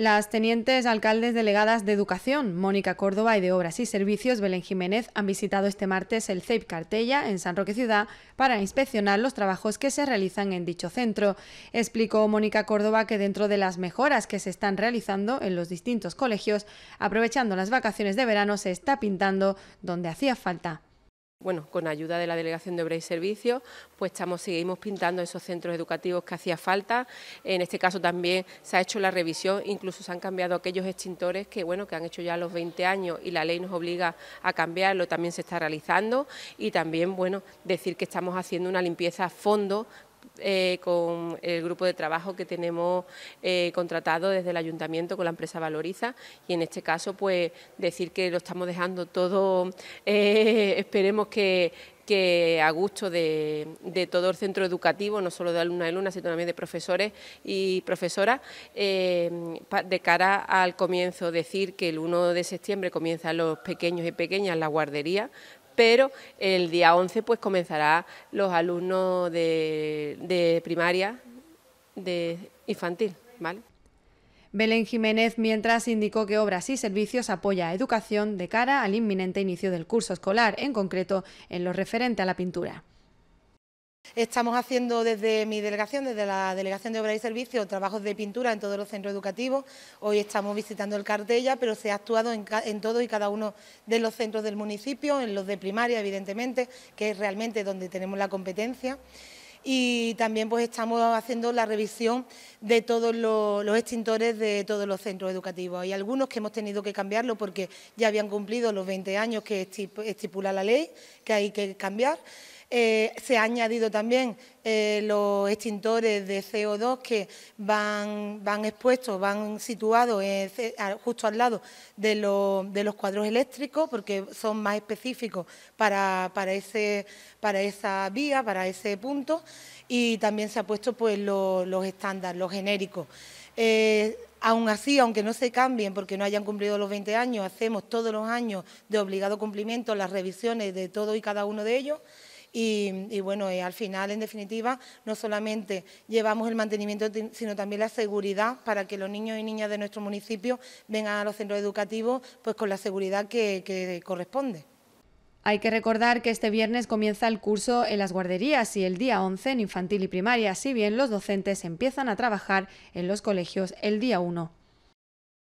Las tenientes alcaldes delegadas de Educación, Mónica Córdoba y de Obras y Servicios, Belén Jiménez, han visitado este martes el CEIP Cartella en San Roque Ciudad para inspeccionar los trabajos que se realizan en dicho centro. Explicó Mónica Córdoba que dentro de las mejoras que se están realizando en los distintos colegios, aprovechando las vacaciones de verano, se está pintando donde hacía falta bueno, con ayuda de la Delegación de Obras y Servicios, pues estamos, seguimos pintando esos centros educativos que hacía falta. En este caso también se ha hecho la revisión, incluso se han cambiado aquellos extintores que, bueno, que han hecho ya los 20 años y la ley nos obliga a cambiarlo, también se está realizando. Y también, bueno, decir que estamos haciendo una limpieza a fondo eh, con el grupo de trabajo que tenemos eh, contratado desde el ayuntamiento con la empresa Valoriza y en este caso pues decir que lo estamos dejando todo, eh, esperemos que, a gusto de, todo el centro educativo, no solo de alumnas y alumnas, sino también de profesores y profesoras, de cara al comienzo, decir que el 1 de septiembre comienzan los pequeños y pequeñas la guardería, pero el día 11 pues comenzará los alumnos de, primaria, de infantil, ¿vale? Belén Jiménez, mientras, indicó que Obras y Servicios apoya educación de cara al inminente inicio del curso escolar, en concreto en lo referente a la pintura. Estamos haciendo desde mi delegación, desde la Delegación de Obras y Servicios, trabajos de pintura en todos los centros educativos. Hoy estamos visitando el Cartella, pero se ha actuado en, todos y cada uno de los centros del municipio, en los de primaria, evidentemente, que es realmente donde tenemos la competencia y también pues estamos haciendo la revisión de todos los, los, extintores de todos los centros educativos. Hay algunos que hemos tenido que cambiarlo porque ya habían cumplido los 20 años que estipula la ley, que hay que cambiar. Eh, se ha añadido también eh, los extintores de CO2 que van, expuestos, van situados eh, justo al lado de, los cuadros eléctricos porque son más específicos para, para, esa vía, para ese punto y también se ha puesto pues, los estándares, los genéricos. aún así, aunque no se cambien porque no hayan cumplido los 20 años, hacemos todos los años de obligado cumplimiento las revisiones de todo y cada uno de ellos y, bueno, al final, en definitiva, no solamente llevamos el mantenimiento, sino también la seguridad para que los niños y niñas de nuestro municipio vengan a los centros educativos pues con la seguridad que, que corresponde. Hay que recordar que este viernes comienza el curso en las guarderías y el día 11 en infantil y primaria, si bien los docentes empiezan a trabajar en los colegios el día 1.